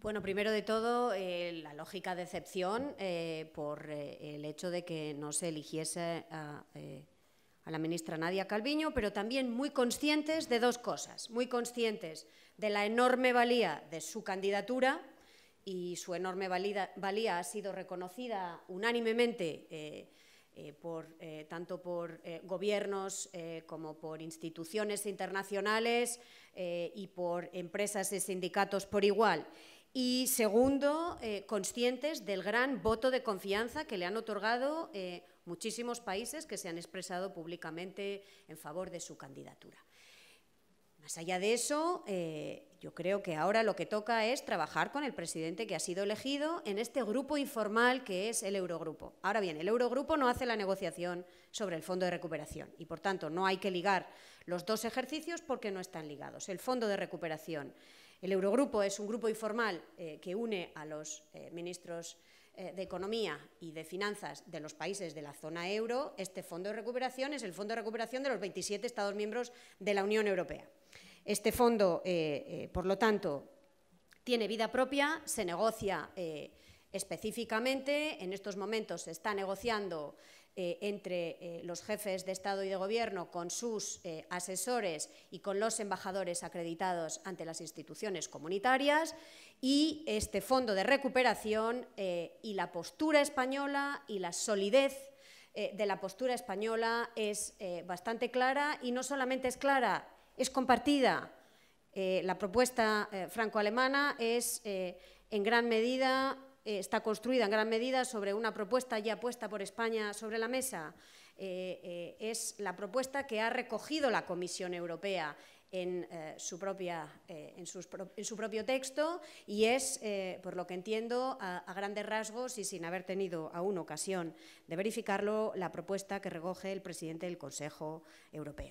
Bueno, primero de todo, eh, la lógica decepción excepción eh, por eh, el hecho de que no se eligiese a, la ministra Nadia Calviño, pero también muy conscientes de dos cosas, muy conscientes de la enorme valía de su candidatura y su enorme valía ha sido reconocida unánimemente por, tanto por gobiernos como por instituciones internacionales y por empresas y sindicatos por igual y segundo, eh, conscientes del gran voto de confianza que le han otorgado eh, muchísimos países que se han expresado públicamente en favor de su candidatura. Más allá de eso, eh, yo creo que ahora lo que toca es trabajar con el presidente que ha sido elegido en este grupo informal que es el Eurogrupo. Ahora bien, el Eurogrupo no hace la negociación sobre el Fondo de Recuperación y, por tanto, no hay que ligar los dos ejercicios porque no están ligados. El Fondo de Recuperación, el Eurogrupo es un grupo informal eh, que une a los eh, ministros de Economía y de Finanzas de los países de la zona euro, este Fondo de Recuperación es el Fondo de Recuperación de los 27 Estados miembros de la Unión Europea. Este fondo, eh, eh, por lo tanto, tiene vida propia, se negocia eh, específicamente, en estos momentos se está negociando entre los jefes de Estado y de Gobierno con sus asesores y con los embajadores acreditados ante las instituciones comunitarias y este fondo de recuperación y la postura española y la solidez de la postura española es bastante clara y no solamente es clara es compartida. Eh, la propuesta eh, franco-alemana es, eh, en gran medida, está construida en gran medida sobre una propuesta ya puesta por España sobre la mesa. es la propuesta que ha recogido la Comisión Europea en, su, propia, en, su, propio texto y es, por lo que entiendo, a, grandes rasgos y sin haber tenido aún ocasión de verificarlo, la propuesta que recoge el presidente del Consejo Europeo.